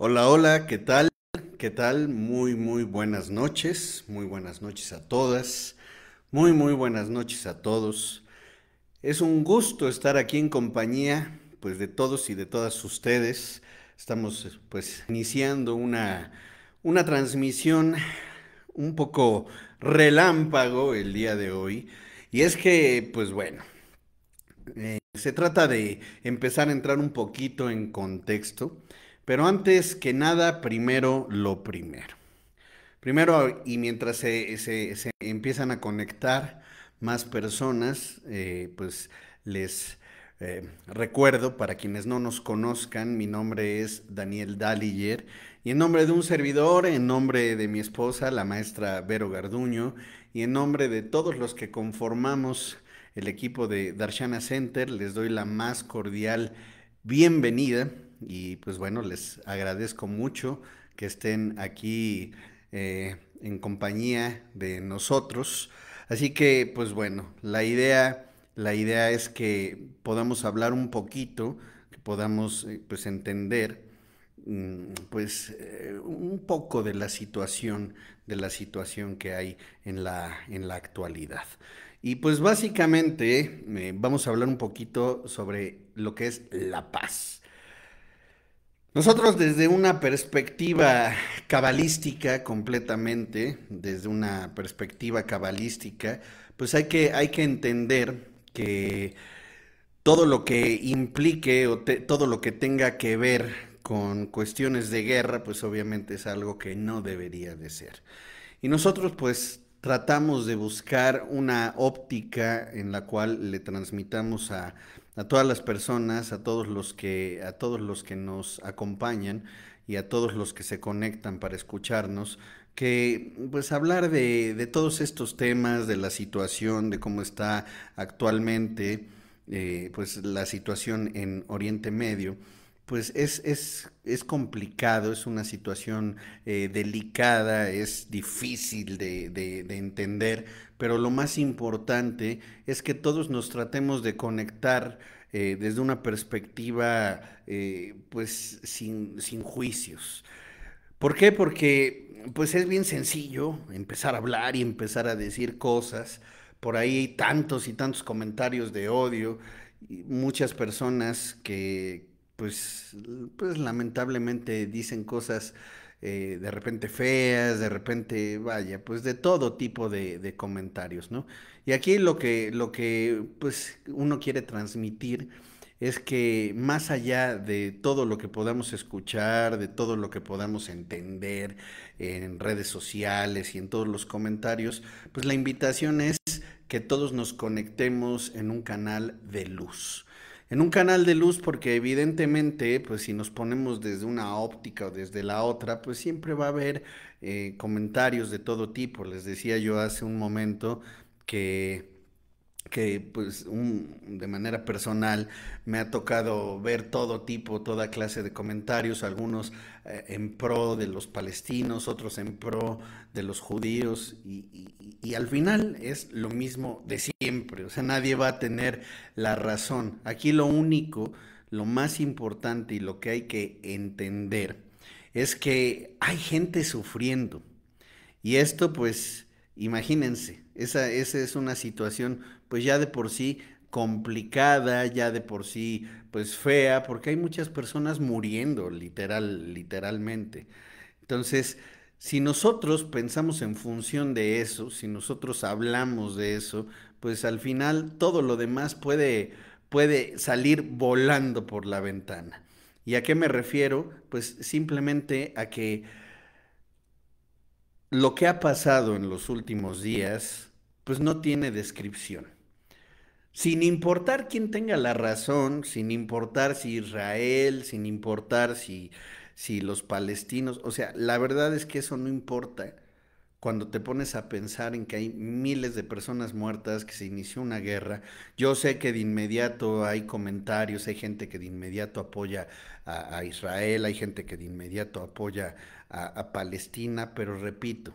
Hola, hola, ¿qué tal? ¿Qué tal? Muy, muy buenas noches, muy buenas noches a todas, muy, muy buenas noches a todos. Es un gusto estar aquí en compañía, pues, de todos y de todas ustedes. Estamos, pues, iniciando una, una transmisión un poco relámpago el día de hoy. Y es que, pues, bueno, eh, se trata de empezar a entrar un poquito en contexto. Pero antes que nada, primero lo primero. Primero, y mientras se, empiezan a conectar más personas, eh, pues les eh, recuerdo, para quienes no nos conozcan, mi nombre es Daniel Daliger, y en nombre de un servidor, en nombre de mi esposa, la maestra Vero Garduño, y en nombre de todos los que conformamos el equipo de Darshana Center, les doy la más cordial bienvenida y pues bueno, les agradezco mucho que estén aquí eh, en compañía de nosotros. Así que pues bueno, la idea, la idea es que podamos hablar un poquito, que podamos eh, pues, entender mm, pues eh, un poco de la situación de la situación que hay en la actualidad y pues básicamente vamos a hablar un poquito sobre lo que es la paz nosotros desde una perspectiva cabalística completamente, desde una perspectiva cabalística, pues hay que, hay que entender que todo lo que implique o todo lo que tenga que ver con cuestiones de guerra, pues obviamente es algo que no debería de ser. Y nosotros pues tratamos de buscar una óptica en la cual le transmitamos a, a todas las personas, a todos los que, a todos los que nos acompañan y a todos los que se conectan para escucharnos, que pues hablar de, de todos estos temas, de la situación, de cómo está actualmente eh, pues la situación en Oriente Medio, pues es, es, complicado, es una situación eh, delicada, es difícil de, entender, pero lo más importante es que todos nos tratemos de conectar eh, desde una perspectiva eh, pues sin, sin juicios. ¿Por qué? Porque pues es bien sencillo empezar a hablar y empezar a decir cosas. Por ahí hay tantos y tantos comentarios de odio, y muchas personas que, pues, pues lamentablemente dicen cosas eh, de repente feas, de repente, vaya, pues de todo tipo de, de, comentarios, ¿no? Y aquí lo que, lo que, pues, uno quiere transmitir es que más allá de todo lo que podamos escuchar, de todo lo que podamos entender en redes sociales y en todos los comentarios, pues la invitación es que todos nos conectemos en un canal de luz en un canal de luz porque evidentemente, pues si nos ponemos desde una óptica o desde la otra, pues siempre va a haber eh, comentarios de todo tipo. Les decía yo hace un momento que que pues de manera personal me ha tocado ver todo tipo, toda clase de comentarios, algunos eh, en pro de los palestinos, otros en pro de los judíos y, al final es lo mismo de siempre, o sea, nadie va a tener la razón. Aquí lo único, lo más importante y lo que hay que entender es que hay gente sufriendo y esto pues, imagínense, esa, esa es una situación pues ya de por sí complicada, ya de por sí pues fea, porque hay muchas personas muriendo literal, literalmente. Entonces, si nosotros pensamos en función de eso, si nosotros hablamos de eso, pues al final todo lo demás puede, puede salir volando por la ventana. ¿Y a qué me refiero? Pues simplemente a que lo que ha pasado en los últimos días, pues no tiene descripción sin importar quién tenga la razón, sin importar si Israel, sin importar si, los palestinos, o sea, la verdad es que eso no importa cuando te pones a pensar en que hay miles de personas muertas, que se inició una guerra. Yo sé que de inmediato hay comentarios, hay gente que de inmediato apoya a, Israel, hay gente que de inmediato apoya a Palestina, pero repito,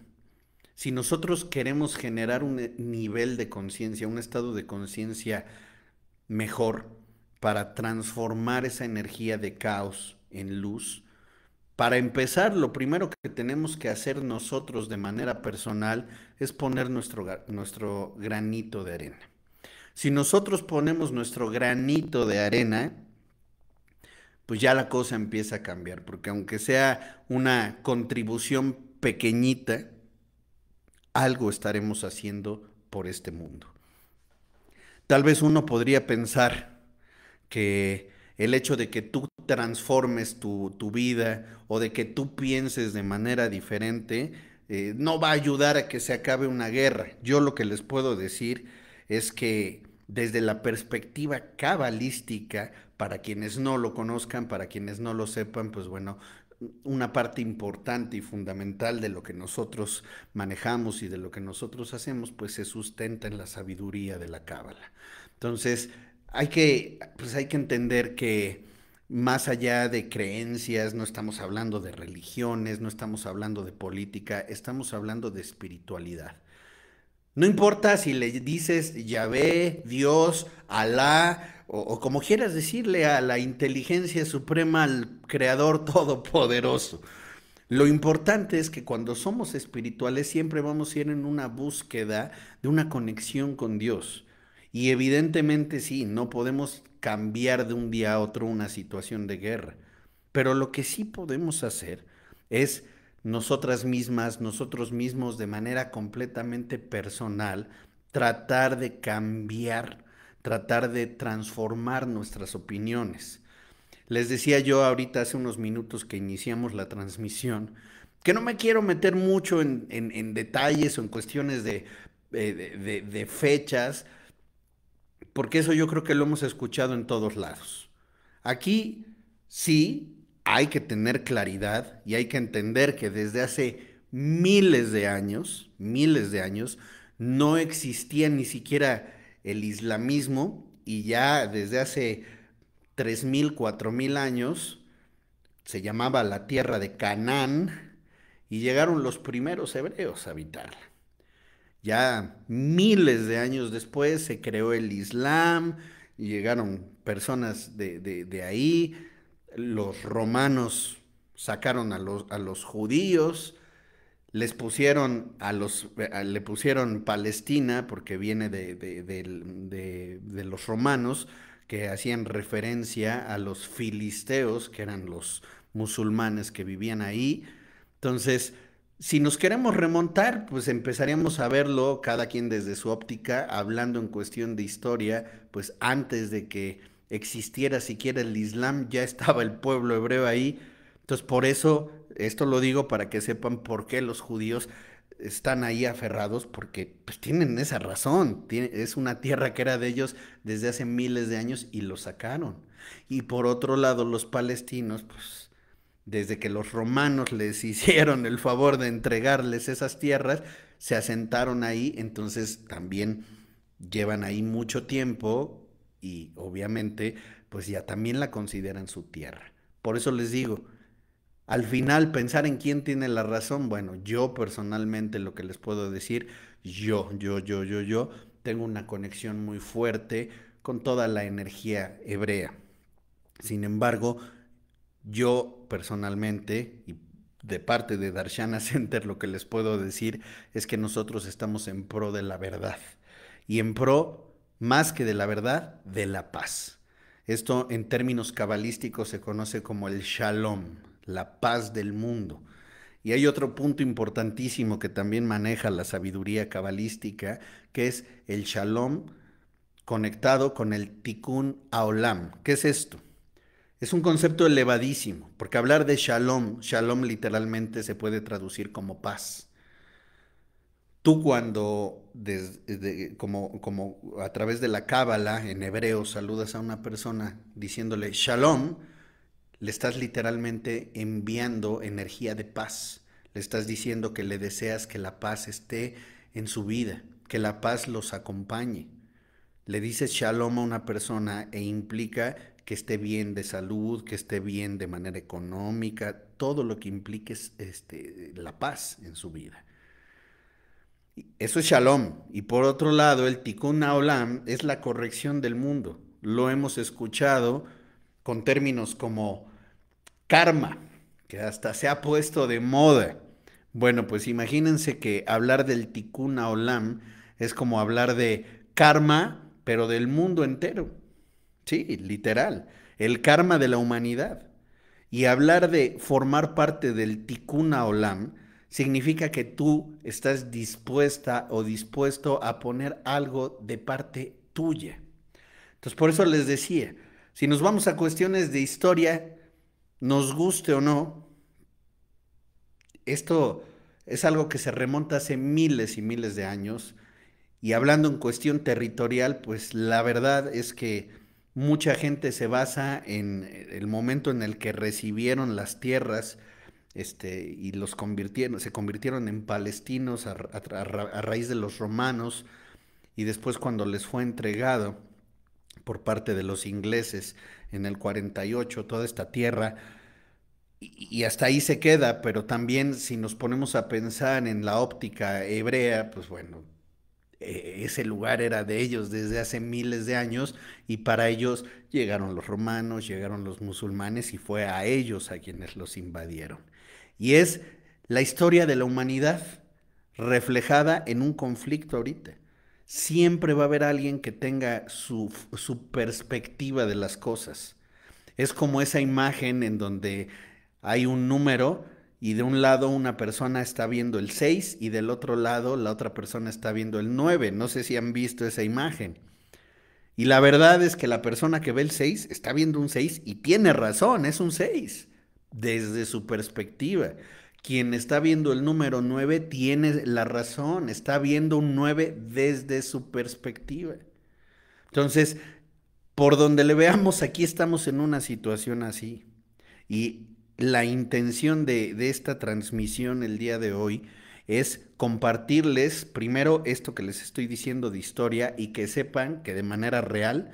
si nosotros queremos generar un eh, nivel de conciencia, un estado de conciencia mejor para transformar esa energía de caos en luz, para empezar, lo primero que tenemos que hacer nosotros de manera personal es poner nuestro, nuestro granito de arena. Si nosotros ponemos nuestro granito de arena, pues ya la cosa empieza a cambiar, porque aunque sea una contribución pequeñita, algo estaremos haciendo por este mundo. Tal vez uno podría pensar que el hecho de que tú transformes tu, vida o de que tú pienses de manera diferente eh, no va a ayudar a que se acabe una guerra. Yo lo que les puedo decir es que desde la perspectiva cabalística, para quienes no lo conozcan, para quienes no lo sepan, pues bueno, una parte importante y fundamental de lo que nosotros manejamos y de lo que nosotros hacemos, pues se sustenta en la sabiduría de la cábala. Entonces, pues, hay que, entender que más allá de creencias, no estamos hablando de religiones, no estamos hablando de política, estamos hablando de espiritualidad. No importa si le dices Yahvé, Dios, Alá, o, como quieras decirle a la inteligencia suprema, al Creador Todopoderoso. Lo importante es que cuando somos espirituales siempre vamos a ir en una búsqueda de una conexión con Dios. Y evidentemente sí, no podemos cambiar de un día a otro una situación de guerra. Pero lo que sí podemos hacer es nosotras mismas, nosotros mismos de manera completamente personal, tratar de cambiar, tratar de transformar nuestras opiniones. Les decía yo ahorita hace unos minutos que iniciamos la transmisión, que no me quiero meter mucho en, detalles o en cuestiones eh, de, de fechas, porque eso yo creo que lo hemos escuchado en todos lados. Aquí sí hay que tener claridad y hay que entender que desde hace miles de años, miles de años, no existía ni siquiera el islamismo y ya desde hace 3.000, 4.000 años se llamaba la tierra de Canaán y llegaron los primeros hebreos a habitarla. Ya miles de años después se creó el Islam, y llegaron personas de, de ahí, los romanos sacaron a los, judíos, les pusieron a los, le pusieron Palestina porque viene de, de, los romanos que hacían referencia a los filisteos, que eran los musulmanes que vivían ahí. Entonces, si nos queremos remontar, pues empezaríamos a verlo cada quien desde su óptica, hablando en cuestión de historia, pues antes de que existiera siquiera el Islam, ya estaba el pueblo hebreo ahí. Entonces, por eso, esto lo digo para que sepan por qué los judíos están ahí aferrados, porque pues, tienen esa razón. Tiene, es una tierra que era de ellos desde hace miles de años y lo sacaron. Y por otro lado, los palestinos, pues, desde que los romanos les hicieron el favor de entregarles esas tierras, se asentaron ahí, entonces también llevan ahí mucho tiempo y obviamente pues ya también la consideran su tierra. Por eso les digo, al final pensar en quién tiene la razón, bueno, yo personalmente lo que les puedo decir, yo, yo, yo, yo, yo, tengo una conexión muy fuerte con toda la energía hebrea. Sin embargo, yo personalmente, y de parte de Darshana Center, lo que les puedo decir es que nosotros estamos en pro de la verdad y en pro más que de la verdad, de la paz. Esto en términos cabalísticos se conoce como el shalom, la paz del mundo. Y hay otro punto importantísimo que también maneja la sabiduría cabalística, que es el shalom conectado con el tikkun aolam ¿Qué es esto? Es un concepto elevadísimo, porque hablar de shalom, shalom literalmente se puede traducir como paz. Tú cuando, como, a través de la cábala en hebreo, saludas a una persona diciéndole shalom, le estás literalmente enviando energía de paz. Le estás diciendo que le deseas que la paz esté en su vida, que la paz los acompañe. Le dices shalom a una persona e implica que esté bien de salud, que esté bien de manera económica, todo lo que implique este, la paz en su vida. Eso es shalom. Y por otro lado, el tikkun olam es la corrección del mundo. Lo hemos escuchado con términos como karma, que hasta se ha puesto de moda. Bueno, pues imagínense que hablar del tikkun olam es como hablar de karma, pero del mundo entero. Sí, literal. El karma de la humanidad. Y hablar de formar parte del tikkun olam significa que tú estás dispuesta o dispuesto a poner algo de parte tuya. Entonces, por eso les decía, si nos vamos a cuestiones de historia, nos guste o no, esto es algo que se remonta hace miles y miles de años. Y hablando en cuestión territorial, pues la verdad es que mucha gente se basa en el momento en el que recibieron las tierras, este, y los convirtieron, se convirtieron en palestinos a, raíz de los romanos, y después cuando les fue entregado por parte de los ingleses en el 48 toda esta tierra, y hasta ahí se queda, pero también si nos ponemos a pensar en la óptica hebrea, pues bueno, e, ese lugar era de ellos desde hace miles de años y para ellos llegaron los romanos, llegaron los musulmanes y fue a ellos a quienes los invadieron. Y es la historia de la humanidad reflejada en un conflicto ahorita. Siempre va a haber alguien que tenga su, su perspectiva de las cosas. Es como esa imagen en donde hay un número y de un lado una persona está viendo el 6 y del otro lado la otra persona está viendo el 9. No sé si han visto esa imagen. Y la verdad es que la persona que ve el 6 está viendo un 6 y tiene razón, es un 6 desde su perspectiva. Quien está viendo el número 9 tiene la razón, está viendo un 9 desde su perspectiva. Entonces, por donde le veamos, aquí estamos en una situación así. Y la intención de, de esta transmisión el día de hoy es compartirles primero esto que les estoy diciendo de historia y que sepan que de manera real,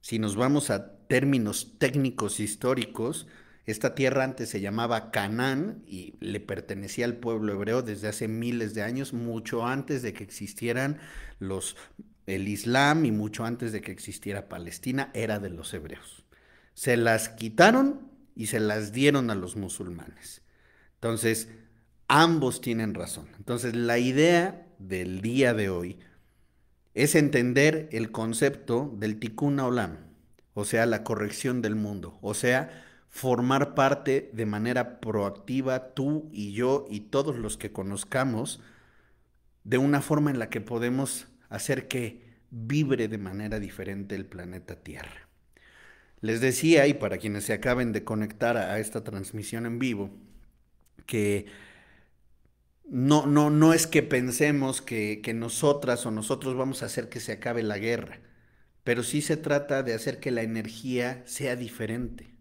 si nos vamos a términos técnicos históricos, esta tierra antes se llamaba Canaán y le pertenecía al pueblo hebreo desde hace miles de años, mucho antes de que existieran los el Islam y mucho antes de que existiera Palestina, era de los hebreos. Se las quitaron y se las dieron a los musulmanes. Entonces, ambos tienen razón. Entonces, la idea del día de hoy es entender el concepto del tikun olam, o sea, la corrección del mundo, o sea, formar parte de manera proactiva, tú y yo y todos los que conozcamos, de una forma en la que podemos hacer que vibre de manera diferente el planeta Tierra. Les decía, y para quienes se acaben de conectar a esta transmisión en vivo, que no, no, no es que pensemos que, que nosotras o nosotros vamos a hacer que se acabe la guerra, pero sí se trata de hacer que la energía sea diferente.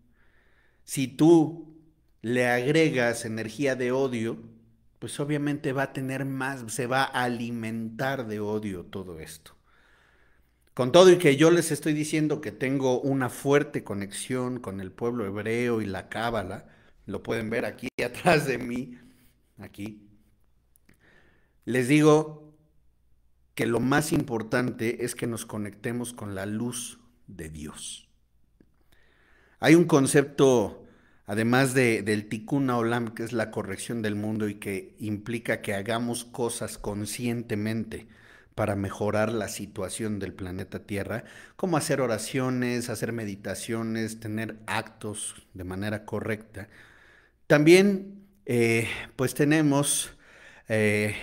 Si tú le agregas energía de odio, pues obviamente va a tener más, se va a alimentar de odio todo esto. Con todo y que yo les estoy diciendo que tengo una fuerte conexión con el pueblo hebreo y la cábala, lo pueden ver aquí atrás de mí, aquí. Les digo que lo más importante es que nos conectemos con la luz de Dios. Hay un concepto además de, del tikkun olam, que es la corrección del mundo y que implica que hagamos cosas conscientemente para mejorar la situación del planeta Tierra, como hacer oraciones, hacer meditaciones, tener actos de manera correcta. También, eh, pues tenemos eh,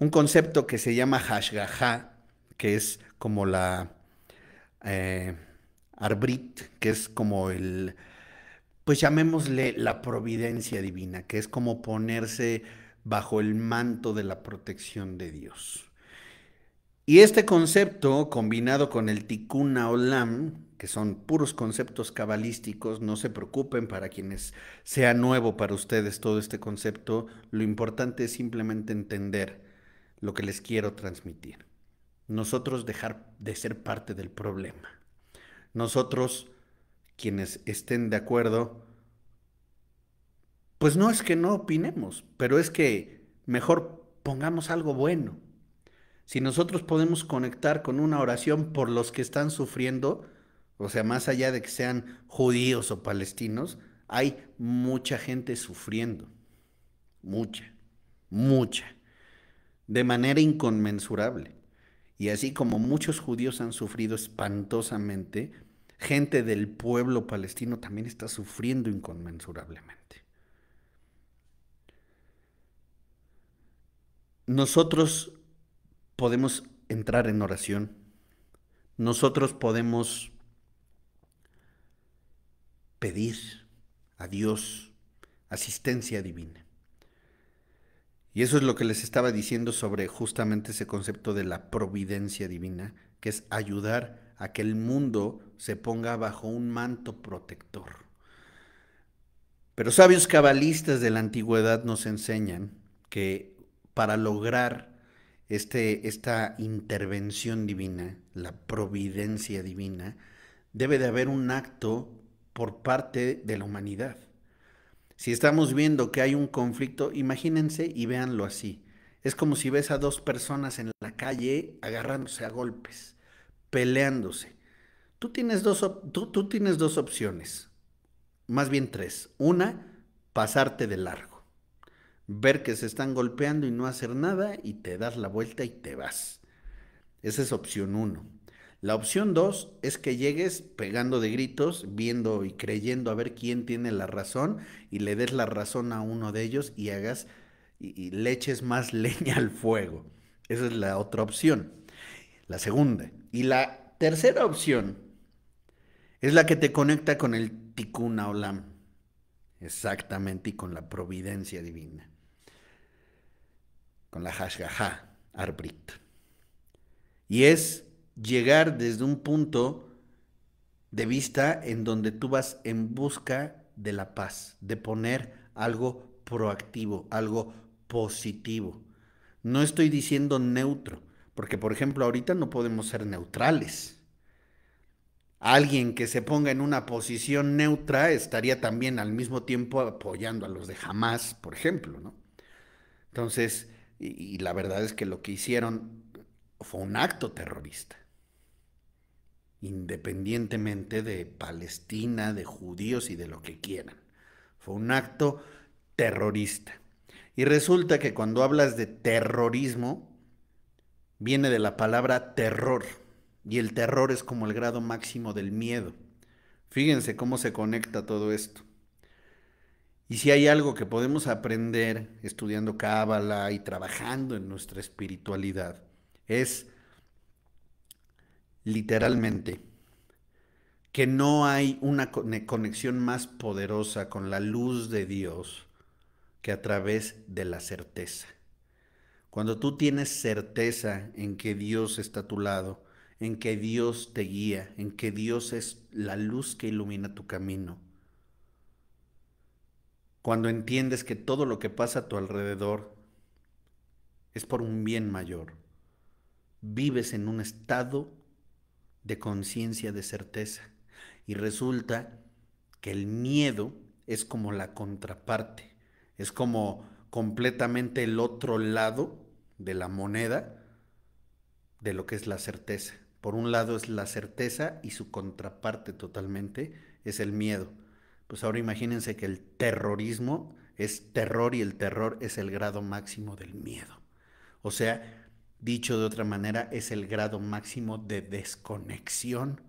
un concepto que se llama hashgaha, que es como la eh, arbrit, que es como el, pues llamémosle la providencia divina, que es como ponerse bajo el manto de la protección de Dios. Y este concepto, combinado con el tikuna olam, que son puros conceptos cabalísticos, no se preocupen para quienes sea nuevo para ustedes todo este concepto, lo importante es simplemente entender lo que les quiero transmitir. Nosotros dejar de ser parte del problema. Nosotros quienes estén de acuerdo, pues no es que no opinemos, pero es que mejor pongamos algo bueno. Si nosotros podemos conectar con una oración por los que están sufriendo, o sea, más allá de que sean judíos o palestinos, hay mucha gente sufriendo. Mucha, mucha. De manera inconmensurable. Y así como muchos judíos han sufrido espantosamente, gente del pueblo palestino también está sufriendo inconmensurablemente. Nosotros podemos entrar en oración. Nosotros podemos pedir a Dios asistencia divina. Y eso es lo que les estaba diciendo sobre justamente ese concepto de la providencia divina, que es ayudar a que el mundo se ponga bajo un manto protector. Pero sabios cabalistas de la antigüedad nos enseñan que para lograr este, esta intervención divina, la providencia divina, debe de haber un acto por parte de la humanidad. Si estamos viendo que hay un conflicto, imagínense y véanlo así. Es como si ves a dos personas en la calle agarrándose a golpes peleándose. Tú tienes dos, tú, tienes dos opciones, más bien tres. Una, pasarte de largo. Ver que se están golpeando y no hacer nada y te das la vuelta y te vas. Esa es opción uno. La opción dos es que llegues pegando de gritos, viendo y creyendo a ver quién tiene la razón y le des la razón a uno de ellos y hagas y, y le más leña al fuego. Esa es la otra opción. La segunda. Y la tercera opción es la que te conecta con el Tikkun Olam. Exactamente, y con la providencia divina. Con la Hashgaha Arbrit. Y es llegar desde un punto de vista en donde tú vas en busca de la paz, de poner algo proactivo, algo positivo. No estoy diciendo neutro, porque, por ejemplo, ahorita no podemos ser neutrales. Alguien que se ponga en una posición neutra estaría también al mismo tiempo apoyando a los de Hamas, por ejemplo, ¿no? Entonces, y la verdad es que lo que hicieron fue un acto terrorista independientemente de Palestina, de judíos y de lo que quieran. Fue un acto terrorista. Y resulta que cuando hablas de terrorismo, viene de la palabra terror, y el terror es como el grado máximo del miedo. Fíjense cómo se conecta todo esto. Y si hay algo que podemos aprender estudiando Cábala y trabajando en nuestra espiritualidad, es literalmente que no hay una conexión más poderosa con la luz de Dios que a través de la certeza. Cuando tú tienes certeza en que Dios está a tu lado, en que Dios te guía, en que Dios es la luz que ilumina tu camino. Cuando entiendes que todo lo que pasa a tu alrededor es por un bien mayor. Vives en un estado de conciencia, de certeza. Y resulta que el miedo es como la contraparte, es como completamente el otro lado de la moneda de lo que es la certeza. Por un lado es la certeza y su contraparte totalmente es el miedo. Pues ahora imagínense que el terrorismo es terror y el terror es el grado máximo del miedo. O sea, dicho de otra manera, es el grado máximo de desconexión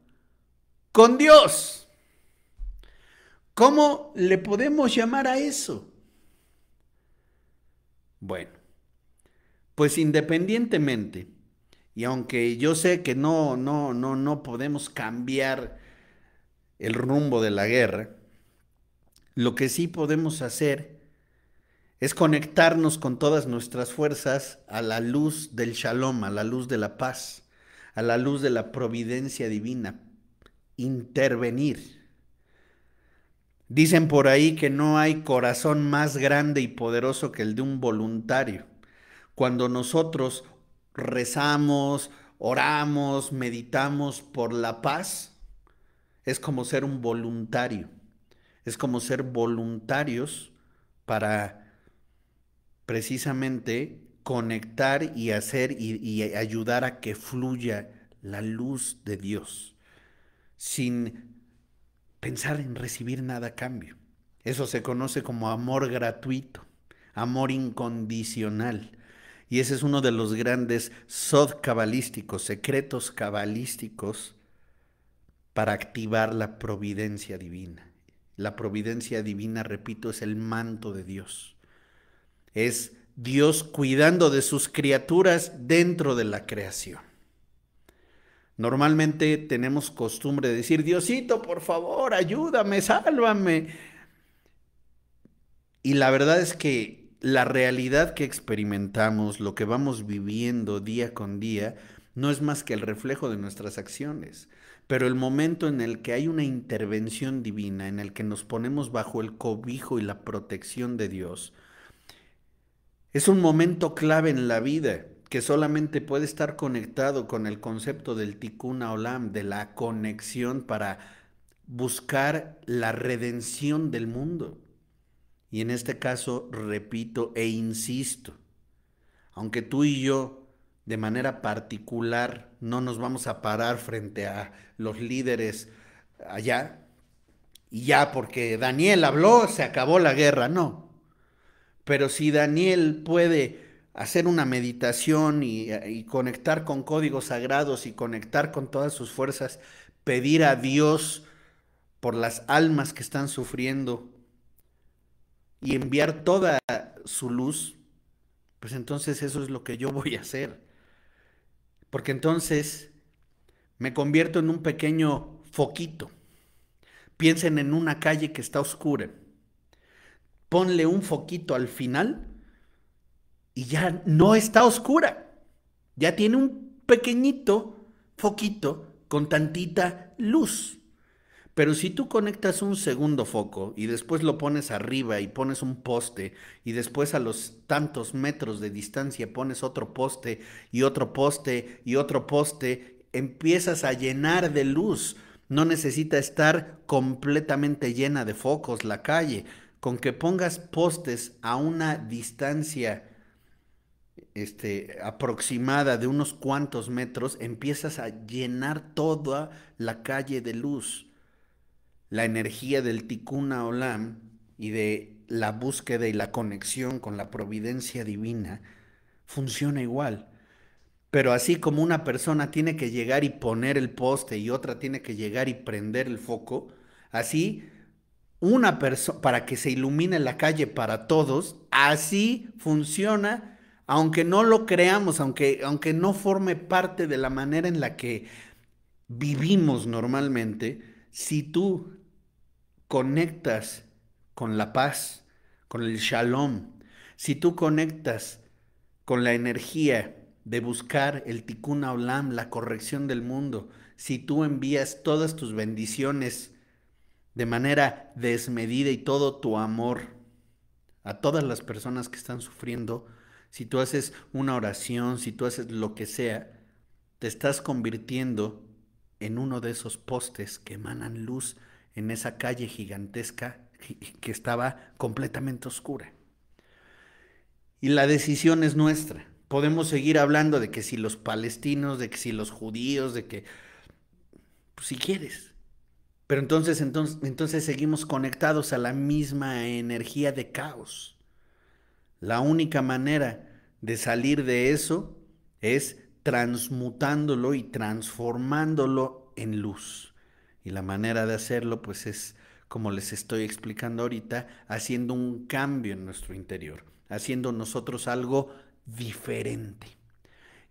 con Dios. ¿Cómo le podemos llamar a eso? Bueno, pues independientemente, y aunque yo sé que no, no, no, no podemos cambiar el rumbo de la guerra, lo que sí podemos hacer es conectarnos con todas nuestras fuerzas a la luz del shalom, a la luz de la paz, a la luz de la providencia divina, intervenir. Dicen por ahí que no hay corazón más grande y poderoso que el de un voluntario cuando nosotros rezamos, oramos, meditamos por la paz, es como ser un voluntario, es como ser voluntarios para precisamente conectar y hacer y, ayudar a que fluya la luz de Dios, sin pensar en recibir nada a cambio. Eso se conoce como amor gratuito, amor incondicional. Y ese es uno de los grandes sod cabalísticos, secretos cabalísticos para activar la providencia divina. La providencia divina, repito, es el manto de Dios. Es Dios cuidando de sus criaturas dentro de la creación. Normalmente tenemos costumbre de decir, Diosito, por favor, ayúdame, sálvame. Y la verdad es que la realidad que experimentamos, lo que vamos viviendo día con día, no es más que el reflejo de nuestras acciones. Pero el momento en el que hay una intervención divina, en el que nos ponemos bajo el cobijo y la protección de Dios, es un momento clave en la vida que solamente puede estar conectado con el concepto del tikkun olam, de la conexión para buscar la redención del mundo. Y en este caso, repito e insisto, aunque tú y yo de manera particular no nos vamos a parar frente a los líderes allá, y ya porque Daniel habló, se acabó la guerra, no. Pero si Daniel puede hacer una meditación y, conectar con códigos sagrados y conectar con todas sus fuerzas, pedir a Dios por las almas que están sufriendo, y enviar toda su luz, pues entonces eso es lo que yo voy a hacer. Porque entonces me convierto en un pequeño foquito. Piensen en una calle que está oscura. Ponle un foquito al final y ya no está oscura. Ya tiene un pequeñito foquito con tantita luz. Pero si tú conectas un segundo foco y después lo pones arriba y pones un poste y después a los tantos metros de distancia pones otro poste y otro poste y otro poste, empiezas a llenar de luz. No necesita estar completamente llena de focos la calle. Con que pongas postes a una distancia este, aproximada de unos cuantos metros, empiezas a llenar toda la calle de luz la energía del tikuna Olam y de la búsqueda y la conexión con la providencia divina funciona igual. Pero así como una persona tiene que llegar y poner el poste y otra tiene que llegar y prender el foco, así una persona, para que se ilumine la calle para todos, así funciona, aunque no lo creamos, aunque, aunque no forme parte de la manera en la que vivimos normalmente, si tú conectas con la paz, con el shalom, si tú conectas con la energía de buscar el tikkun olam, la corrección del mundo, si tú envías todas tus bendiciones de manera desmedida y todo tu amor a todas las personas que están sufriendo, si tú haces una oración, si tú haces lo que sea, te estás convirtiendo en uno de esos postes que emanan luz, en esa calle gigantesca que estaba completamente oscura. Y la decisión es nuestra. Podemos seguir hablando de que si los palestinos, de que si los judíos, de que... Pues, si quieres. Pero entonces, entonces, entonces seguimos conectados a la misma energía de caos. La única manera de salir de eso es transmutándolo y transformándolo en luz. Y la manera de hacerlo, pues es, como les estoy explicando ahorita, haciendo un cambio en nuestro interior, haciendo nosotros algo diferente.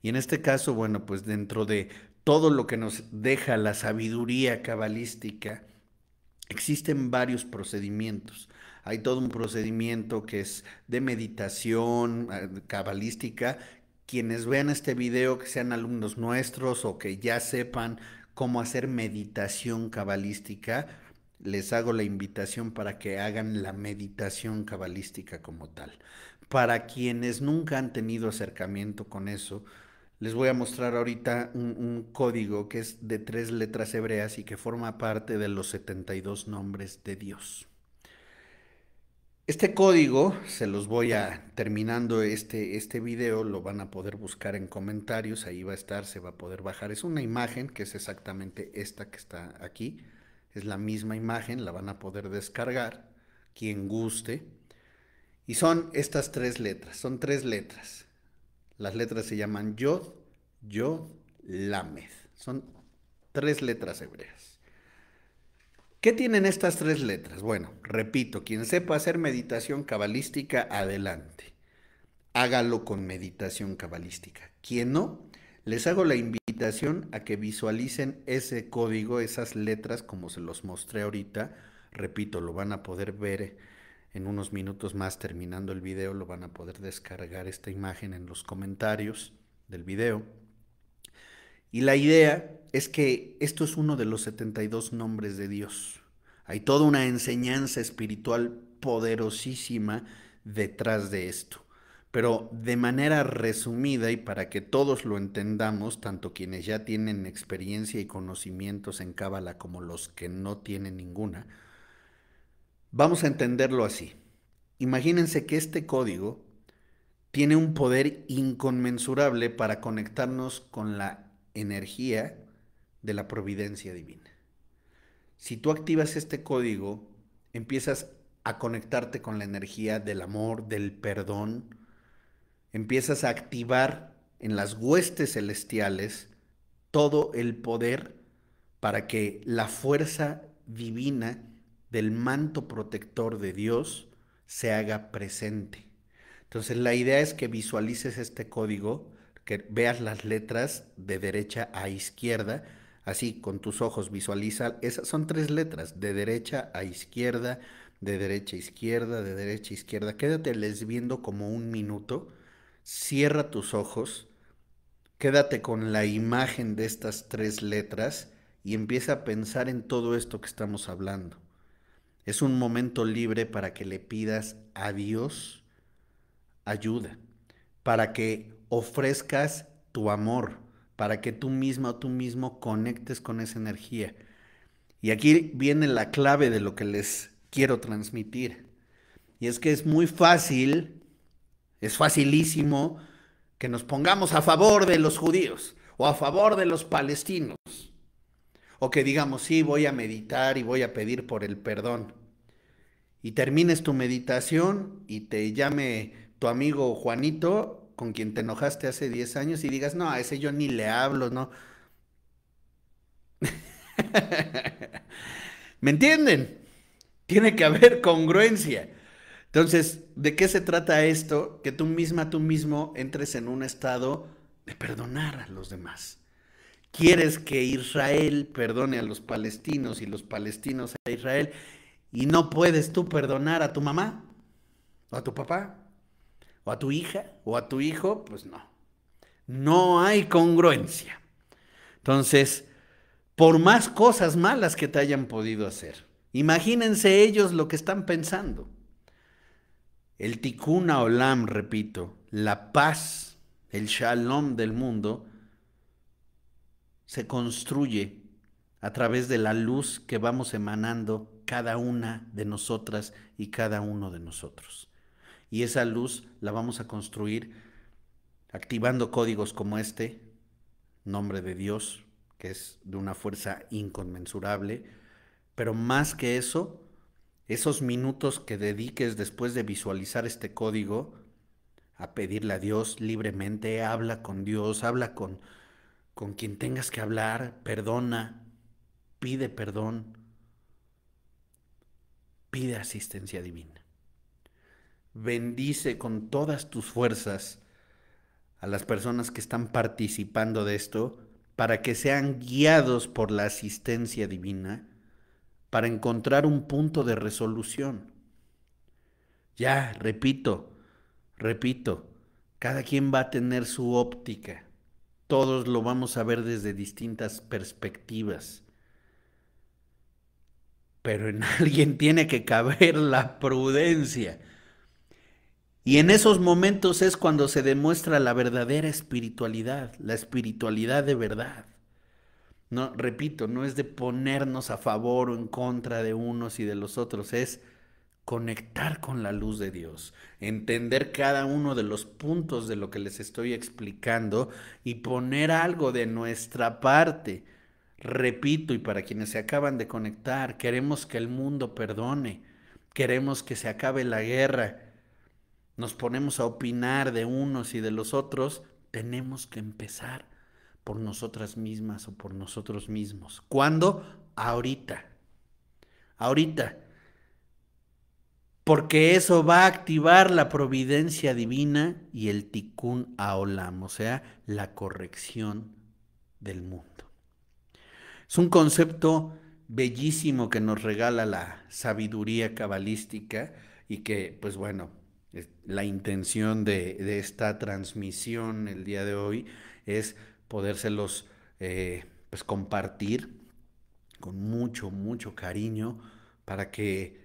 Y en este caso, bueno, pues dentro de todo lo que nos deja la sabiduría cabalística, existen varios procedimientos. Hay todo un procedimiento que es de meditación ah, cabalística. Quienes vean este video, que sean alumnos nuestros o que ya sepan cómo hacer meditación cabalística, les hago la invitación para que hagan la meditación cabalística como tal. Para quienes nunca han tenido acercamiento con eso, les voy a mostrar ahorita un, código que es de tres letras hebreas y que forma parte de los 72 nombres de Dios. Este código, se los voy a, terminando este, este video, lo van a poder buscar en comentarios, ahí va a estar, se va a poder bajar. Es una imagen que es exactamente esta que está aquí, es la misma imagen, la van a poder descargar, quien guste. Y son estas tres letras, son tres letras. Las letras se llaman Yod, Yod, Lamed. Son tres letras hebreas. ¿Qué tienen estas tres letras? Bueno, repito, quien sepa hacer meditación cabalística, adelante. Hágalo con meditación cabalística. Quien no, les hago la invitación a que visualicen ese código, esas letras, como se los mostré ahorita. Repito, lo van a poder ver en unos minutos más terminando el video, lo van a poder descargar esta imagen en los comentarios del video. Y la idea es que esto es uno de los 72 nombres de Dios. Hay toda una enseñanza espiritual poderosísima detrás de esto. Pero de manera resumida y para que todos lo entendamos, tanto quienes ya tienen experiencia y conocimientos en Cábala como los que no tienen ninguna, vamos a entenderlo así. Imagínense que este código tiene un poder inconmensurable para conectarnos con la energía de la providencia divina. Si tú activas este código, empiezas a conectarte con la energía del amor, del perdón, empiezas a activar en las huestes celestiales todo el poder para que la fuerza divina del manto protector de Dios se haga presente. Entonces la idea es que visualices este código que veas las letras de derecha a izquierda, así con tus ojos visualiza, esas son tres letras, de derecha a izquierda, de derecha a izquierda, de derecha a izquierda, quédate les viendo como un minuto, cierra tus ojos, quédate con la imagen de estas tres letras y empieza a pensar en todo esto que estamos hablando. Es un momento libre para que le pidas a Dios ayuda, para que ofrezcas tu amor, para que tú misma o tú mismo conectes con esa energía. Y aquí viene la clave de lo que les quiero transmitir. Y es que es muy fácil, es facilísimo que nos pongamos a favor de los judíos o a favor de los palestinos. O que digamos, sí, voy a meditar y voy a pedir por el perdón. Y termines tu meditación y te llame tu amigo Juanito con quien te enojaste hace 10 años y digas, no, a ese yo ni le hablo, ¿no? ¿Me entienden? Tiene que haber congruencia. Entonces, ¿de qué se trata esto? Que tú misma, tú mismo entres en un estado de perdonar a los demás. Quieres que Israel perdone a los palestinos y los palestinos a Israel y no puedes tú perdonar a tu mamá o a tu papá o a tu hija o a tu hijo, pues no. No hay congruencia. Entonces, por más cosas malas que te hayan podido hacer, imagínense ellos lo que están pensando. El tikuna olam, repito, la paz, el shalom del mundo, se construye a través de la luz que vamos emanando cada una de nosotras y cada uno de nosotros. Y esa luz la vamos a construir activando códigos como este, nombre de Dios, que es de una fuerza inconmensurable, pero más que eso, esos minutos que dediques después de visualizar este código a pedirle a Dios libremente, habla con Dios, habla con, con quien tengas que hablar, perdona, pide perdón, pide asistencia divina. Bendice con todas tus fuerzas a las personas que están participando de esto para que sean guiados por la asistencia divina para encontrar un punto de resolución. Ya, repito, repito, cada quien va a tener su óptica. Todos lo vamos a ver desde distintas perspectivas. Pero en alguien tiene que caber la prudencia. Y en esos momentos es cuando se demuestra la verdadera espiritualidad, la espiritualidad de verdad. No, repito, no es de ponernos a favor o en contra de unos y de los otros, es conectar con la luz de Dios, entender cada uno de los puntos de lo que les estoy explicando y poner algo de nuestra parte. Repito, y para quienes se acaban de conectar, queremos que el mundo perdone, queremos que se acabe la guerra, nos ponemos a opinar de unos y de los otros, tenemos que empezar por nosotras mismas o por nosotros mismos. ¿Cuándo? Ahorita. Ahorita. Porque eso va a activar la providencia divina y el ticún aolam, o sea, la corrección del mundo. Es un concepto bellísimo que nos regala la sabiduría cabalística y que, pues bueno, la intención de, esta transmisión el día de hoy es podérselos eh, pues, compartir con mucho, mucho cariño para que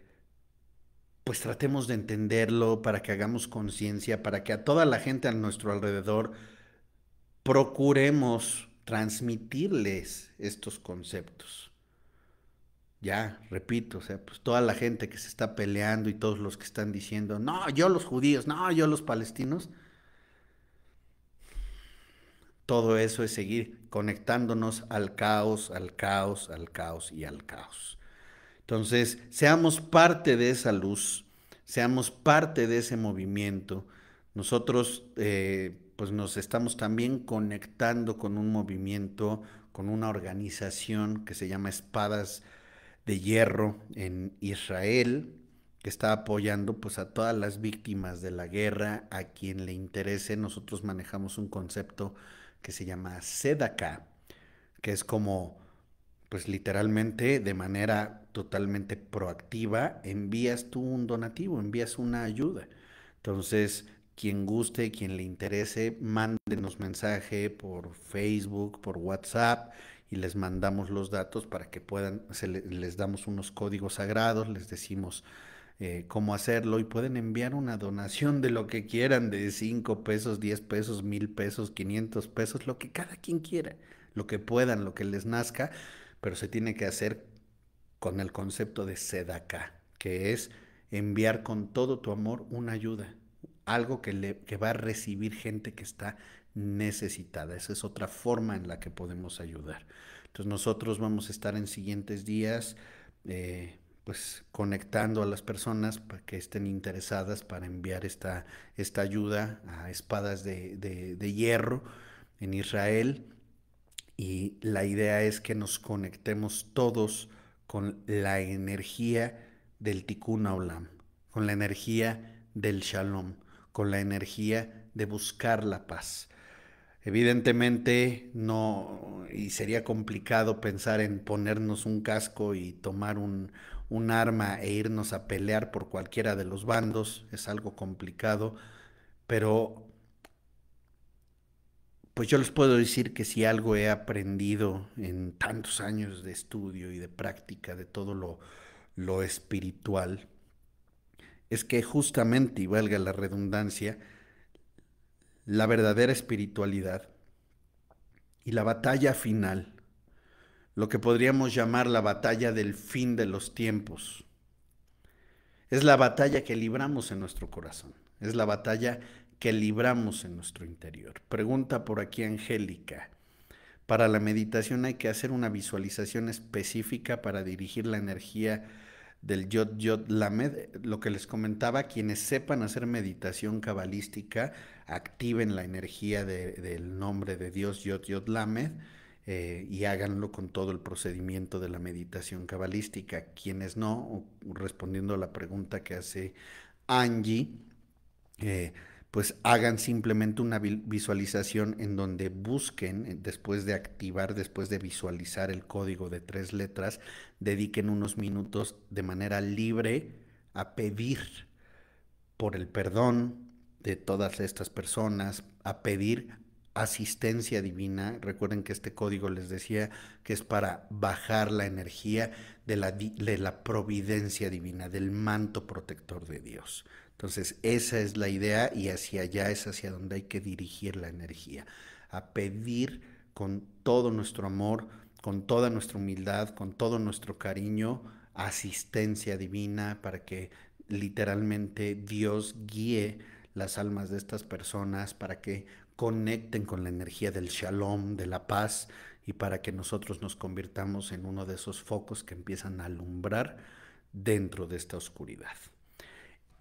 pues tratemos de entenderlo, para que hagamos conciencia, para que a toda la gente a nuestro alrededor procuremos transmitirles estos conceptos ya, repito, o sea, pues toda la gente que se está peleando y todos los que están diciendo, no, yo los judíos, no, yo los palestinos, todo eso es seguir conectándonos al caos, al caos, al caos y al caos. Entonces, seamos parte de esa luz, seamos parte de ese movimiento. Nosotros, eh, pues nos estamos también conectando con un movimiento, con una organización que se llama Espadas de hierro en Israel, que está apoyando pues a todas las víctimas de la guerra, a quien le interese. Nosotros manejamos un concepto que se llama sedaka, que es como pues literalmente de manera totalmente proactiva envías tú un donativo, envías una ayuda. Entonces, quien guste, quien le interese, mándenos mensaje por Facebook, por WhatsApp y les mandamos los datos para que puedan, se les damos unos códigos sagrados, les decimos eh, cómo hacerlo y pueden enviar una donación de lo que quieran, de 5 pesos, 10 pesos, 1000 pesos, 500 pesos, lo que cada quien quiera, lo que puedan, lo que les nazca, pero se tiene que hacer con el concepto de SEDACA, que es enviar con todo tu amor una ayuda, algo que, le, que va a recibir gente que está necesitada. Esa es otra forma en la que podemos ayudar. Entonces nosotros vamos a estar en siguientes días eh, pues conectando a las personas para que estén interesadas para enviar esta, esta ayuda a espadas de, hierro en Israel. Y la idea es que nos conectemos todos con la energía del tikun Olam, con la energía del Shalom, con la energía de buscar la paz. Evidentemente no, y sería complicado pensar en ponernos un casco y tomar un, un, arma e irnos a pelear por cualquiera de los bandos, es algo complicado, pero pues yo les puedo decir que si algo he aprendido en tantos años de estudio y de práctica de todo lo, lo espiritual, es que justamente, y valga la redundancia, la verdadera espiritualidad y la batalla final, lo que podríamos llamar la batalla del fin de los tiempos. Es la batalla que libramos en nuestro corazón, es la batalla que libramos en nuestro interior. Pregunta por aquí Angélica. Para la meditación hay que hacer una visualización específica para dirigir la energía del Yod Yod Lamed, lo que les comentaba, quienes sepan hacer meditación cabalística, activen la energía del nombre de Dios Yod Yod Lamed eh, y háganlo con todo el procedimiento de la meditación cabalística. Quienes no, respondiendo a la pregunta que hace Angie, eh, pues hagan simplemente una visualización en donde busquen, eh, después de activar, después de visualizar el código de tres letras, dediquen unos minutos de manera libre a pedir por el perdón de todas estas personas, a pedir asistencia divina. Recuerden que este código les decía que es para bajar la energía de la, de la providencia divina, del manto protector de Dios. Entonces, esa es la idea y hacia allá es hacia donde hay que dirigir la energía, a pedir con todo nuestro amor, con toda nuestra humildad, con todo nuestro cariño, asistencia divina para que literalmente Dios guíe las almas de estas personas, para que conecten con la energía del shalom, de la paz, y para que nosotros nos convirtamos en uno de esos focos que empiezan a alumbrar dentro de esta oscuridad.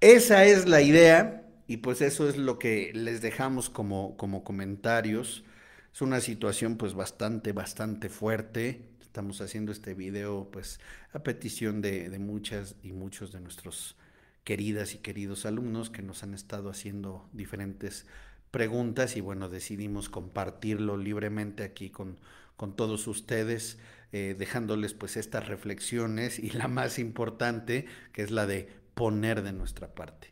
Esa es la idea y pues eso es lo que les dejamos como, como comentarios. Es una situación pues bastante, bastante fuerte. Estamos haciendo este video pues a petición de, de muchas y muchos de nuestros queridas y queridos alumnos que nos han estado haciendo diferentes preguntas y bueno, decidimos compartirlo libremente aquí con, con todos ustedes, eh, dejándoles pues estas reflexiones y la más importante, que es la de poner de nuestra parte,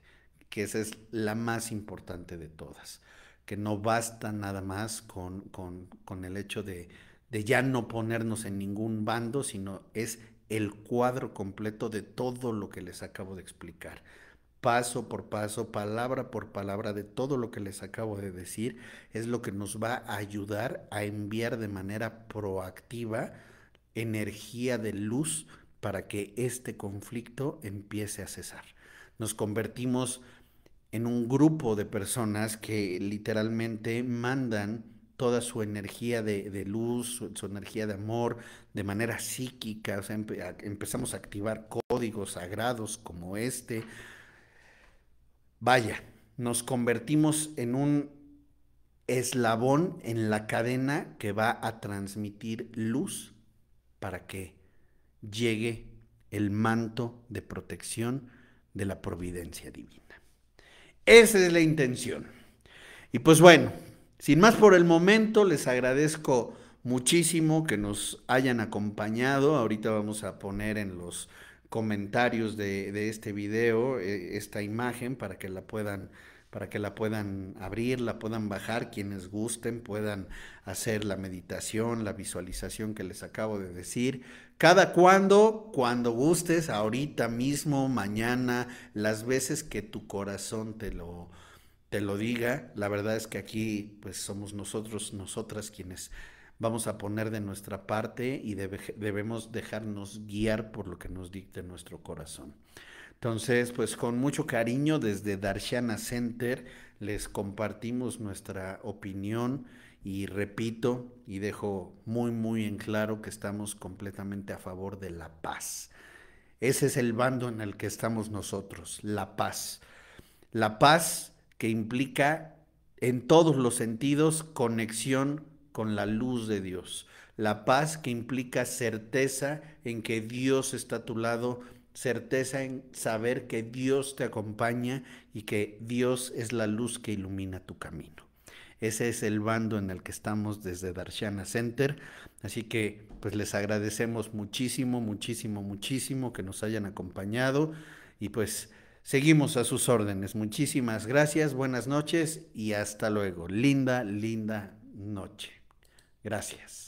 que esa es la más importante de todas, que no basta nada más con, con, el hecho de, de ya no ponernos en ningún bando, sino es el cuadro completo de todo lo que les acabo de explicar paso por paso, palabra por palabra de todo lo que les acabo de decir, es lo que nos va a ayudar a enviar de manera proactiva energía de luz para que este conflicto empiece a cesar. Nos convertimos en un grupo de personas que literalmente mandan toda su energía de, luz, su, energía de amor, de manera psíquica. empezamos a activar códigos sagrados como este. Vaya, nos convertimos en un eslabón en la cadena que va a transmitir luz para que llegue el manto de protección de la providencia divina. Esa es la intención. Y pues bueno, sin más por el momento, les agradezco muchísimo que nos hayan acompañado. Ahorita vamos a poner en los comentarios de, este video eh, esta imagen para que la puedan para que la puedan abrir, la puedan bajar, quienes gusten puedan hacer la meditación, la visualización que les acabo de decir. Cada cuando, cuando gustes, ahorita mismo, mañana, las veces que tu corazón te lo, te lo diga. La verdad es que aquí pues somos nosotros, nosotras quienes vamos a poner de nuestra parte y debemos dejarnos guiar por lo que nos dicte nuestro corazón. Entonces, pues con mucho cariño desde Darshana Center les compartimos nuestra opinión y repito y dejo muy muy en claro que estamos completamente a favor de la paz. Ese es el bando en el que estamos nosotros, la paz. La paz que implica en todos los sentidos conexión con la luz de Dios. La paz que implica certeza en que Dios está a tu lado certeza en saber que Dios te acompaña y que Dios es la luz que ilumina tu camino. Ese es el bando en el que estamos desde Darshana Center. Así que pues les agradecemos muchísimo, muchísimo, muchísimo que nos hayan acompañado y pues seguimos a sus órdenes. Muchísimas gracias, buenas noches y hasta luego. Linda, linda noche. Gracias.